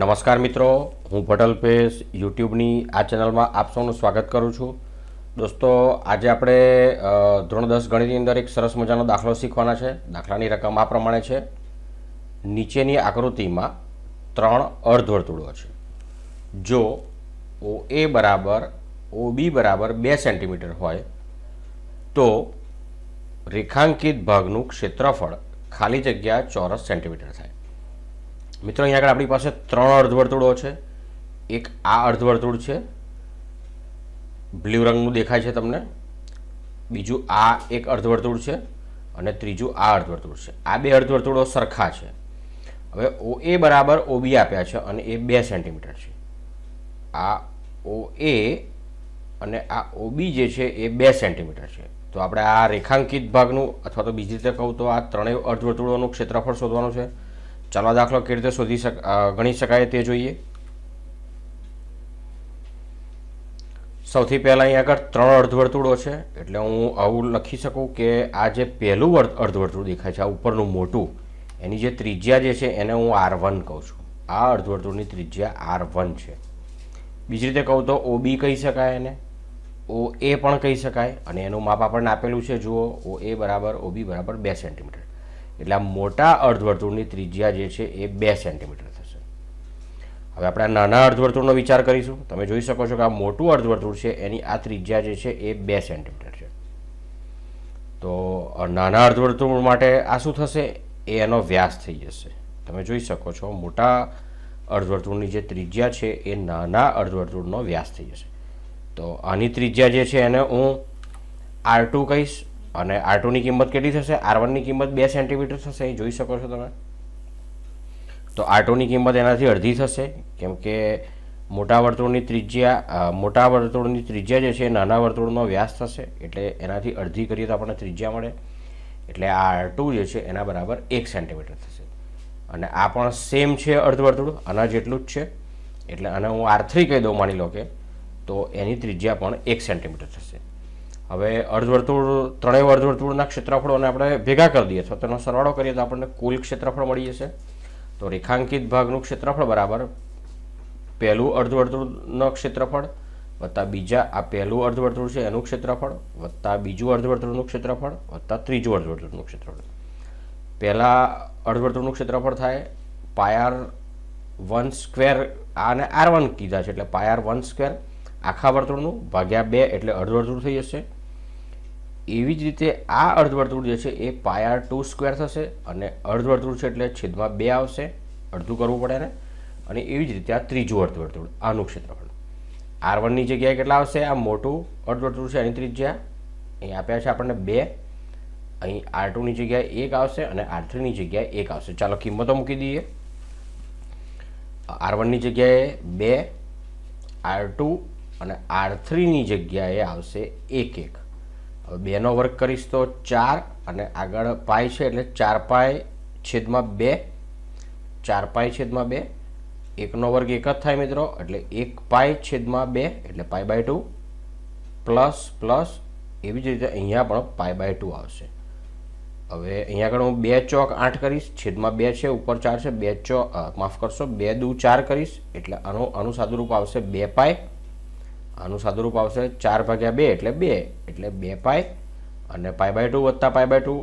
નમસ્કાર મિત્રો હું ભટલ પેશ યુટ્યુબની આ ચેનલમાં આપ સૌનું સ્વાગત કરું છું દોસ્તો આજે આપણે ધોરણ દસ ગણિતની અંદર એક સરસ મજાનો દાખલો શીખવાના છે દાખલાની રકમ આ પ્રમાણે છે નીચેની આકૃતિમાં ત્રણ અર્ધવર્તુળો છે જો ઓ એ બરાબર ઓ બી બરાબર બે સેન્ટીમીટર હોય તો રેખાંકિત ભાગનું ક્ષેત્રફળ ખાલી જગ્યા ચોરસ સેન્ટીમીટર થાય મિત્રો અહીંયા આગળ આપણી પાસે ત્રણ અર્ધવર્તુળો છે એક આ અર્ધવર્તુળ છે બ્લ્યુ રંગનું દેખાય છે તમને બીજું આ એક અર્ધવર્તુળ છે અને ત્રીજું આ અર્ધવર્તુળ છે આ બે અર્ધવર્તુળો સરખા છે હવે ઓ એ બરાબર ઓ બી આપ્યા છે અને એ બે સેન્ટીમીટર છે આ ઓ એ અને આ ઓ બી જે છે એ બે સેન્ટીમીટર છે તો આપણે આ રેખાંકિત ભાગનું અથવા તો બીજી રીતે કહું તો આ ત્રણેય અર્ધવર્તુળોનું ક્ષેત્રફળ શોધવાનું છે ચાલો દાખલો કેવી રીતે શોધી શક ગણી શકાય તે જોઈએ સૌથી પહેલાં અહીં આગળ ત્રણ અર્ધવર્તુળો છે એટલે હું આવું લખી શકું કે આ જે પહેલું વર્ત અર્ધવર્તુળ દેખાય છે આ ઉપરનું મોટું એની જે ત્રિજ્યા જે છે એને હું આર વન કહું છું આ અર્ધવર્તુળની ત્રિજ્યા આર વન છે બીજી રીતે કહું તો ઓ બી કહી શકાય એને ઓ એ પણ કહી શકાય અને એનું માપ આપણને આપેલું છે જુઓ ઓ એ બરાબર ઓ બી બરાબર બે સેન્ટીમીટર એટલે આ મોટા અર્ધવર્તુળની ત્રિજ્યા જે છે એ બે સેન્ટીમીટર થશે હવે આપણે આ નાના અર્ધવર્તુળનો વિચાર કરીશું તમે જોઈ શકો છો કે આ મોટું અર્ધવર્તુળ છે એની આ ત્રિજ્યા જે છે એ બે સેન્ટીમીટર છે તો નાના અર્ધવર્તુળ માટે આ શું થશે એ એનો વ્યાસ થઈ જશે તમે જોઈ શકો છો મોટા અર્ધવર્તુળની જે ત્રિજ્યા છે એ નાના અર્ધવર્તુળનો વ્યાસ થઈ જશે તો આની ત્રિજ્યા જે છે એને હું આર ટુ કહીશ અને આર ટુની કિંમત કેટલી થશે આર વનની કિંમત બે સેન્ટીમીટર થશે એ જોઈ શકો છો તમે તો આર ટુની કિંમત એનાથી અડધી થશે કેમ કે મોટા વર્તુળની ત્રિજ્યા મોટા વર્તુળની ત્રિજ્યા જે છે નાના વર્તુળનો વ્યાસ થશે એટલે એનાથી અડધી કરીએ તો આપણને ત્રિજ્યા મળે એટલે આ આર ટુ જે છે એના બરાબર એક સેન્ટીમીટર થશે અને આ પણ સેમ છે અર્ધવર્તુળ આના જેટલું જ છે એટલે આને હું આર થ્રી કહી દઉં માની લો કે તો એની ત્રિજ્યા પણ એક સેન્ટીમીટર થશે હવે અર્ધવર્તુળ ત્રણેય અર્ધવર્તુળના ક્ષેત્રફળોને આપણે ભેગા કરી દઈએ તો તેનો સરવાળો કરીએ તો આપણને કુલ ક્ષેત્રફળ મળી જશે તો રેખાંકિત ભાગનું ક્ષેત્રફળ બરાબર પહેલું અર્ધવર્તુળનો ક્ષેત્રફળ વત્તા બીજા આ પહેલું અર્ધવર્તુળ છે એનું ક્ષેત્રફળ વત્તા બીજું અર્ધવર્તુળનું ક્ષેત્રફળ વત્તા ત્રીજું અર્ધવર્તુળનું ક્ષેત્રફળ પહેલાં અર્ધવર્તુળનું ક્ષેત્રફળ થાય પાયાર વન સ્ક્વેર આને આર વન કીધા છે એટલે પાયાર વન સ્ક્વેર આખા વર્તુળનું ભાગ્યા બે એટલે અર્ધવર્તુળ થઈ જશે એવી જ રીતે આ અર્ધવર્તુળ જે છે એ પાયા ટુ સ્ક્વેર થશે અને અર્ધવર્તુળ છે એટલે છેદમાં બે આવશે અડધું કરવું પડે ને અને એવી જ રીતે આ ત્રીજું અર્ધવર્તુળ આનું ક્ષેત્રફળ આર વનની જગ્યાએ કેટલા આવશે આ મોટું અર્ધવર્તુળ છે એની ત્રિજ્યા અહીં આપ્યા છે આપણને બે અહીં આર ટુની જગ્યાએ એક આવશે અને આર થ્રીની જગ્યાએ એક આવશે ચાલો કિંમતો મૂકી દઈએ આર વનની જગ્યાએ બે આર ટુ અને આર થ્રીની જગ્યાએ આવશે એક એક હવે બેનો વર્ક કરીશ તો ચાર અને આગળ પાય છે એટલે ચાર પાય છેદમાં બે ચાર પાય છેદમાં બે એકનો વર્ગ એક જ થાય મિત્રો એટલે એક પાય છેદમાં બે એટલે pi by two plus plus એવી જ રીતે અહીંયા પણ પાય બાય ટુ આવશે હવે અહીંયા આગળ હું બે ચોક આઠ કરીશ છેદમાં બે છે ઉપર ચાર છે બે ચોક માફ કરશો બે દુ ચાર કરીશ એટલે આનું આનું સાદુરૂપ આવશે બે પાય આનું સાદુરૂપ આવશે ચાર ભાગ્યા બે એટલે બે એટલે બે પાય અને પાય બાય ટુ વત્તા pi by two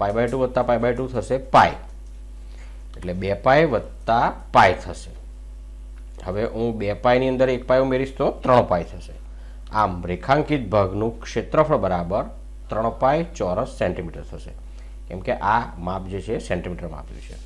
pi by two વત્તા પાય બાય ટુ થશે પાય એટલે બે પાય વત્તા પાય થશે હવે હું બે પાયની અંદર એક પાય ઉમેરીશ તો ત્રણ પાય થશે આમ રેખાંકિત ભાગનું ક્ષેત્રફળ બરાબર ત્રણ પાય ચોરસ સેન્ટીમીટર થશે કેમ કે આ માપ જે છે સેન્ટીમીટર માપ્યું છે